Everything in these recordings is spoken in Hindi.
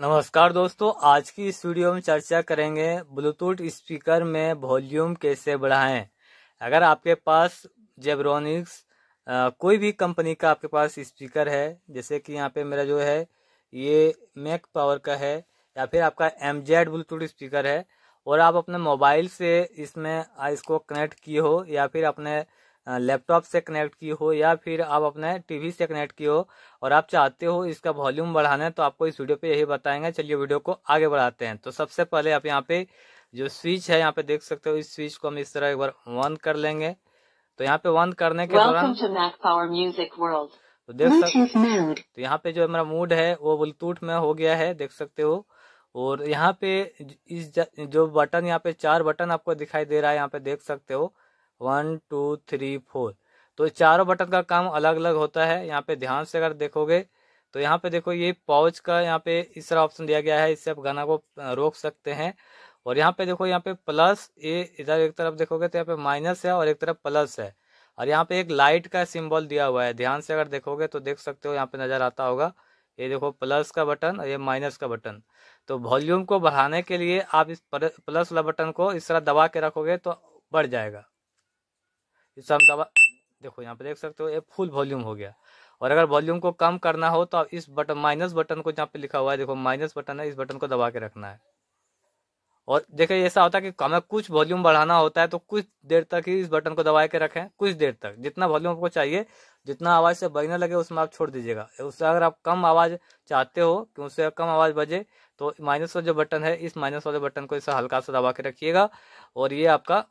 नमस्कार दोस्तों आज की इस वीडियो में चर्चा करेंगे ब्लूटूथ स्पीकर में वॉल्यूम कैसे बढ़ाएं अगर आपके पास जेब्रोनिक्स कोई भी कंपनी का आपके पास स्पीकर है जैसे कि यहाँ पे मेरा जो है ये मैक पावर का है या फिर आपका एम जेड ब्लूटूथ स्पीकर है और आप अपने मोबाइल से इसमें इसको कनेक्ट किए हो या फिर अपने लैपटॉप से कनेक्ट की हो या फिर आप अपने टीवी से कनेक्ट की हो और आप चाहते हो इसका वॉल्यूम बढ़ाना है तो आपको इस वीडियो पे यही बताएंगे चलिए वीडियो को आगे बढ़ाते हैं तो सबसे पहले आप यहाँ पे जो स्विच है यहाँ पे देख सकते हो इस स्विच को हम इस तरह एक बार वन कर लेंगे तो यहाँ पे वन करने के दौरान तो देख सकते तो यहाँ पे जो हमारा मूड है वो ब्लूटूथ में हो गया है देख सकते हो और यहाँ पे इस जो बटन यहाँ पे चार बटन आपको दिखाई दे रहा है यहाँ पे देख सकते हो वन टू थ्री फोर तो चारों बटन का काम अलग अलग होता है यहाँ पे ध्यान से अगर देखोगे तो यहाँ पे देखो ये पाउच का यहाँ पे इस तरह ऑप्शन दिया गया है इससे आप गाना को रोक सकते हैं और यहाँ पे देखो यहाँ पे प्लस ये इधर एक तरफ देखोगे तो यहाँ पे माइनस है और एक तरफ प्लस है और यहाँ पे एक लाइट का सिंबल दिया हुआ है ध्यान से अगर देखोगे तो देख सकते हो यहाँ पे नज़र आता होगा ये देखो प्लस का बटन और ये माइनस का बटन तो वॉल्यूम को बढ़ाने के लिए आप इस प्लस वाला बटन को इस तरह दबा के रखोगे तो बढ़ जाएगा इससे हम दबा देखो यहाँ पे देख सकते हो ये फुल वॉल्यूम हो गया और अगर वॉल्यूम को कम करना हो तो आप इस बटन माइनस बटन को जहाँ पे लिखा हुआ है देखो माइनस बटन है इस बटन को दबा के रखना है और देखिए ऐसा होता है कि हमें कुछ वॉल्यूम बढ़ाना होता है तो कुछ देर तक ही इस बटन को दबा के रखें कुछ देर तक जितना वॉल्यूम आपको चाहिए जितना आवाज़ से बजने लगे उसमें आप छोड़ दीजिएगा उससे अगर आप कम आवाज़ चाहते हो कि उससे कम आवाज़ बजे तो माइनस वाला जो बटन है इस माइनस वाले बटन को इसे हल्का सा दबा के रखिएगा और ये आपका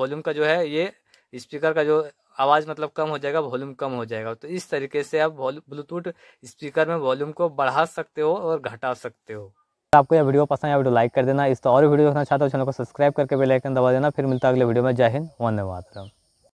वॉल्यूम का जो है ये स्पीकर का जो आवाज़ मतलब कम हो जाएगा वॉल्यूम कम हो जाएगा तो इस तरीके से आप ब्लूटूथ स्पीकर में वॉल्यूम को बढ़ा सकते हो और घटा सकते हो आपको यह वीडियो पसंद है वीडियो लाइक कर देना इस तो और वीडियो देखना चाहते हो चैनल को सब्सक्राइब करके बेल आइकन दबा देना फिर मिलता है अगले वीडियो में जय हिंद वंदे मातरम